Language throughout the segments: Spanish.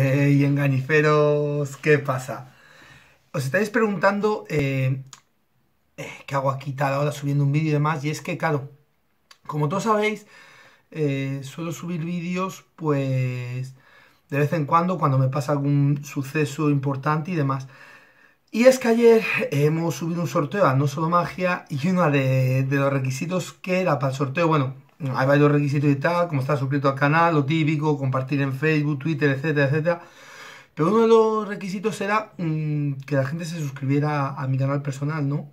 ¡Ey, eh, y ¿qué pasa? Os estáis preguntando eh, eh, qué hago aquí tal hora subiendo un vídeo y demás. Y es que, claro, como todos sabéis, suelo subir vídeos pues de vez en cuando cuando me pasa algún suceso importante y demás. Y es que ayer hemos subido un sorteo a No Solo Magia y uno de, los requisitos que era para el sorteo, bueno, hay varios requisitos y tal, como estar suscrito al canal, lo típico, compartir en Facebook, Twitter, etcétera, etcétera. Pero uno de los requisitos era mm, que la gente se suscribiera a mi canal personal, ¿no?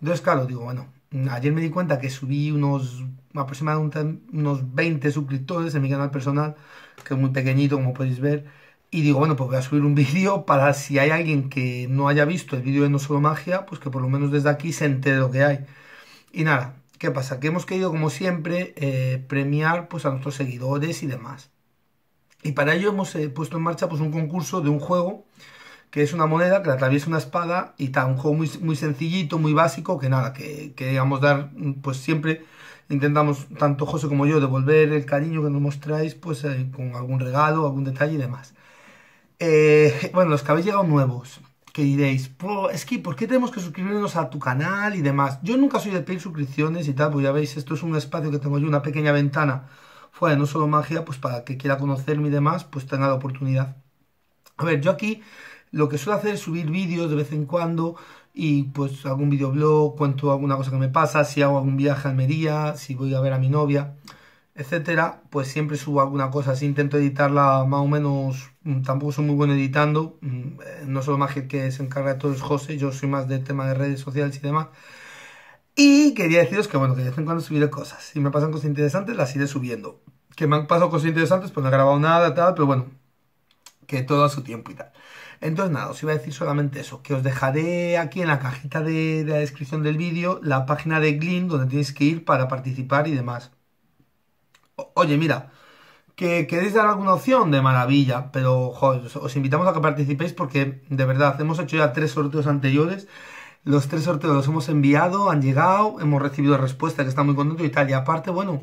Entonces, claro, digo, bueno, ayer me di cuenta que subí unos aproximadamente unos 20 suscriptores en mi canal personal, que es muy pequeñito, como podéis ver y digo, bueno, pues voy a subir un vídeo para si hay alguien que no haya visto el vídeo de No Solo Magia, pues que por lo menos desde aquí se entere lo que hay. Y nada, ¿qué pasa? Que hemos querido, como siempre, eh, premiar pues, a nuestros seguidores y demás. Y para ello hemos eh, puesto en marcha pues, un concurso de un juego que es una moneda que atraviesa una espada y tal, un juego muy, muy sencillito, muy básico, que nada, que, queríamos dar, pues siempre intentamos, tanto José como yo, devolver el cariño que nos mostráis, pues eh, con algún regalo, algún detalle y demás. Eh, bueno, los que habéis llegado nuevos, que diréis, es que ¿por qué tenemos que suscribirnos a tu canal y demás? Yo nunca soy de pedir suscripciones y tal, pues ya veis, esto es un espacio que tengo yo, una pequeña ventana fuera de no solo magia, pues para que quiera conocerme y demás, pues tenga la oportunidad. A ver, yo aquí lo que suelo hacer es subir vídeos de vez en cuando y pues algún videoblog, cuento alguna cosa que me pasa, si hago algún viaje a Almería, si voy a ver a mi novia etcétera, pues siempre subo alguna cosa. Si intento editarla más o menos, mm, tampoco soy muy bueno editando. Mm, no soy más que, que se encarga de todo es José, yo soy más de tema de redes sociales y demás. Y quería deciros que, bueno, que de vez en cuando subiré cosas. Si me pasan cosas interesantes, las iré subiendo. Que me han pasado cosas interesantes, pues no he grabado nada, tal, pero bueno, que todo a su tiempo y tal. Entonces, nada, os iba a decir solamente eso, que os dejaré aquí en la cajita de, la descripción del vídeo la página de Glean donde tenéis que ir para participar y demás oye, mira, que queréis dar alguna opción de maravilla, pero joder, os invitamos a que participéis porque de verdad hemos hecho ya tres sorteos anteriores. Los tres sorteos los hemos enviado, han llegado, hemos recibido respuesta que está muy contento y tal. Y aparte, bueno,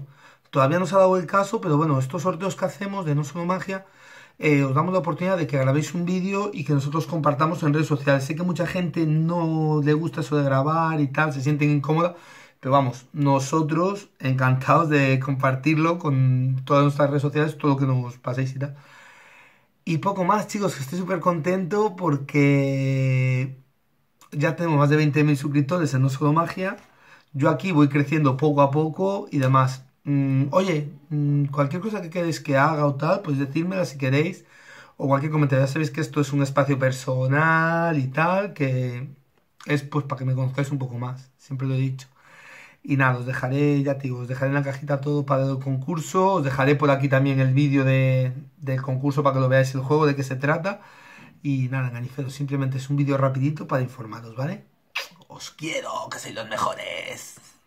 todavía no se ha dado el caso, pero bueno, estos sorteos que hacemos de No Solo Magia, eh, os damos la oportunidad de que grabéis un vídeo y que nosotros compartamos en redes sociales. Sé que mucha gente no le gusta eso de grabar y tal, se sienten incómoda, pero vamos, nosotros encantados de compartirlo con todas nuestras redes sociales, todo lo que nos paséis y tal. Y poco más, chicos, estoy súper contento porque ya tenemos más de 20.000 suscriptores en No Solo Magia. Yo aquí voy creciendo poco a poco y demás. Mm, oye, mm, cualquier cosa que queréis que haga o tal, pues decírmela si queréis. O cualquier comentario. Ya sabéis que esto es un espacio personal y tal, que es pues para que me conozcáis un poco más. Siempre lo he dicho. Y nada, os dejaré, ya te digo, os dejaré en la cajita todo para el concurso. Os dejaré por aquí también el vídeo de, del concurso para que lo veáis el juego, de qué se trata. Y nada, Ganifero, simplemente es un vídeo rapidito para informaros, ¿vale? Os quiero, que sois los mejores.